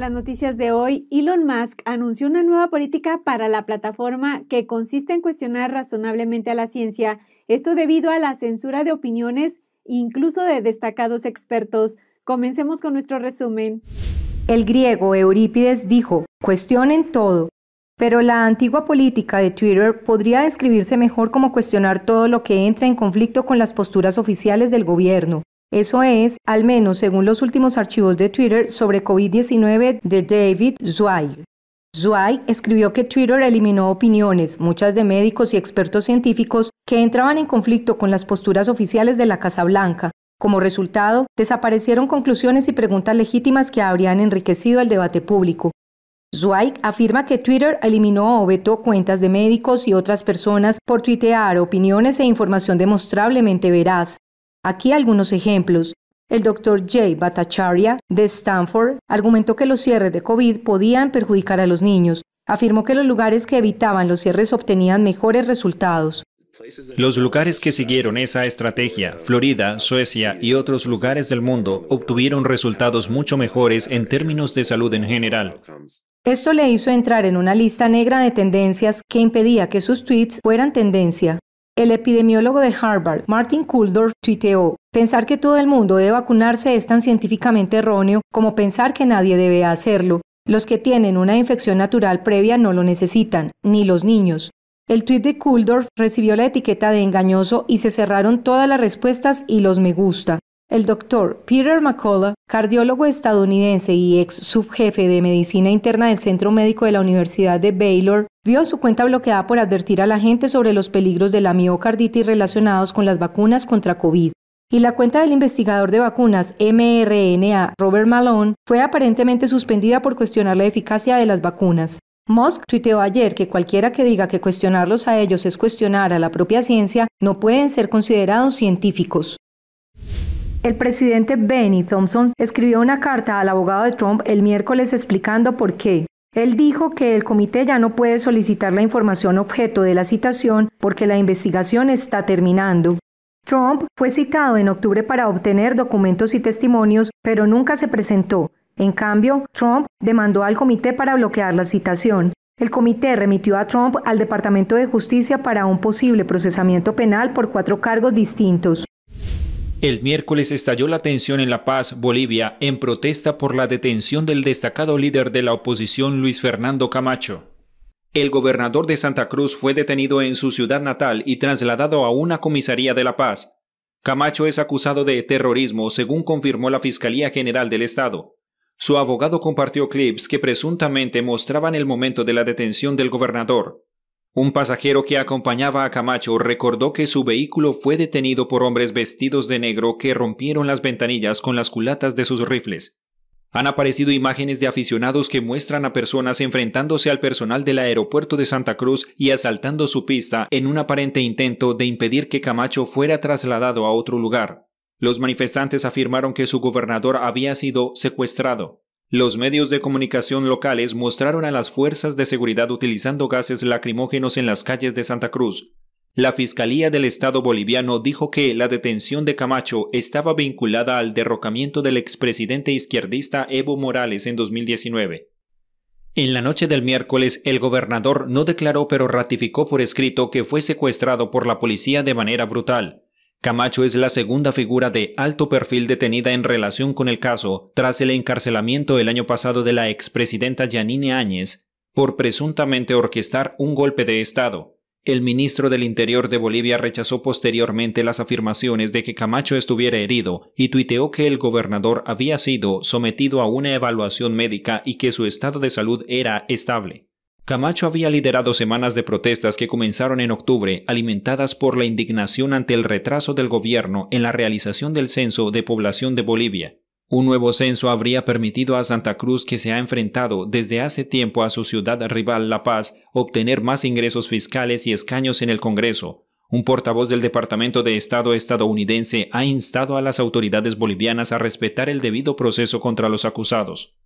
las noticias de hoy, Elon Musk anunció una nueva política para la plataforma que consiste en cuestionar razonablemente a la ciencia, esto debido a la censura de opiniones incluso de destacados expertos. Comencemos con nuestro resumen. El griego Eurípides dijo, cuestionen todo, pero la antigua política de Twitter podría describirse mejor como cuestionar todo lo que entra en conflicto con las posturas oficiales del gobierno. Eso es, al menos según los últimos archivos de Twitter sobre COVID-19 de David Zweig. Zweig escribió que Twitter eliminó opiniones, muchas de médicos y expertos científicos, que entraban en conflicto con las posturas oficiales de la Casa Blanca. Como resultado, desaparecieron conclusiones y preguntas legítimas que habrían enriquecido el debate público. Zweig afirma que Twitter eliminó o vetó cuentas de médicos y otras personas por tuitear opiniones e información demostrablemente veraz. Aquí algunos ejemplos. El doctor Jay Bhattacharya de Stanford argumentó que los cierres de COVID podían perjudicar a los niños. Afirmó que los lugares que evitaban los cierres obtenían mejores resultados. Los lugares que siguieron esa estrategia, Florida, Suecia y otros lugares del mundo, obtuvieron resultados mucho mejores en términos de salud en general. Esto le hizo entrar en una lista negra de tendencias que impedía que sus tweets fueran tendencia. El epidemiólogo de Harvard, Martin Kuldorf, tuiteó, Pensar que todo el mundo debe vacunarse es tan científicamente erróneo como pensar que nadie debe hacerlo. Los que tienen una infección natural previa no lo necesitan, ni los niños. El tuit de Kuldorf recibió la etiqueta de engañoso y se cerraron todas las respuestas y los me gusta. El doctor Peter McCullough, cardiólogo estadounidense y ex subjefe de medicina interna del Centro Médico de la Universidad de Baylor, vio su cuenta bloqueada por advertir a la gente sobre los peligros de la miocarditis relacionados con las vacunas contra COVID. Y la cuenta del investigador de vacunas mRNA Robert Malone fue aparentemente suspendida por cuestionar la eficacia de las vacunas. Musk tuiteó ayer que cualquiera que diga que cuestionarlos a ellos es cuestionar a la propia ciencia no pueden ser considerados científicos. El presidente Benny Thompson escribió una carta al abogado de Trump el miércoles explicando por qué. Él dijo que el comité ya no puede solicitar la información objeto de la citación porque la investigación está terminando. Trump fue citado en octubre para obtener documentos y testimonios, pero nunca se presentó. En cambio, Trump demandó al comité para bloquear la citación. El comité remitió a Trump al Departamento de Justicia para un posible procesamiento penal por cuatro cargos distintos. El miércoles estalló la tensión en La Paz, Bolivia, en protesta por la detención del destacado líder de la oposición Luis Fernando Camacho. El gobernador de Santa Cruz fue detenido en su ciudad natal y trasladado a una comisaría de La Paz. Camacho es acusado de terrorismo, según confirmó la Fiscalía General del Estado. Su abogado compartió clips que presuntamente mostraban el momento de la detención del gobernador. Un pasajero que acompañaba a Camacho recordó que su vehículo fue detenido por hombres vestidos de negro que rompieron las ventanillas con las culatas de sus rifles. Han aparecido imágenes de aficionados que muestran a personas enfrentándose al personal del aeropuerto de Santa Cruz y asaltando su pista en un aparente intento de impedir que Camacho fuera trasladado a otro lugar. Los manifestantes afirmaron que su gobernador había sido secuestrado. Los medios de comunicación locales mostraron a las fuerzas de seguridad utilizando gases lacrimógenos en las calles de Santa Cruz. La Fiscalía del Estado boliviano dijo que la detención de Camacho estaba vinculada al derrocamiento del expresidente izquierdista Evo Morales en 2019. En la noche del miércoles, el gobernador no declaró pero ratificó por escrito que fue secuestrado por la policía de manera brutal. Camacho es la segunda figura de alto perfil detenida en relación con el caso tras el encarcelamiento el año pasado de la expresidenta Yanine Áñez por presuntamente orquestar un golpe de Estado. El ministro del Interior de Bolivia rechazó posteriormente las afirmaciones de que Camacho estuviera herido y tuiteó que el gobernador había sido sometido a una evaluación médica y que su estado de salud era estable. Camacho había liderado semanas de protestas que comenzaron en octubre, alimentadas por la indignación ante el retraso del gobierno en la realización del censo de población de Bolivia. Un nuevo censo habría permitido a Santa Cruz, que se ha enfrentado desde hace tiempo a su ciudad rival La Paz, obtener más ingresos fiscales y escaños en el Congreso. Un portavoz del Departamento de Estado estadounidense ha instado a las autoridades bolivianas a respetar el debido proceso contra los acusados.